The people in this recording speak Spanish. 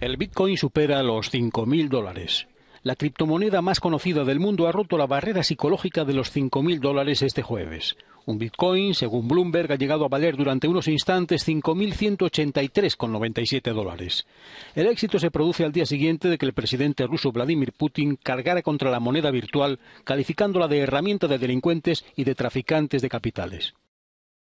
El Bitcoin supera los 5.000 dólares. La criptomoneda más conocida del mundo ha roto la barrera psicológica de los 5.000 dólares este jueves. Un Bitcoin, según Bloomberg, ha llegado a valer durante unos instantes 5.183,97 dólares. El éxito se produce al día siguiente de que el presidente ruso Vladimir Putin cargara contra la moneda virtual, calificándola de herramienta de delincuentes y de traficantes de capitales.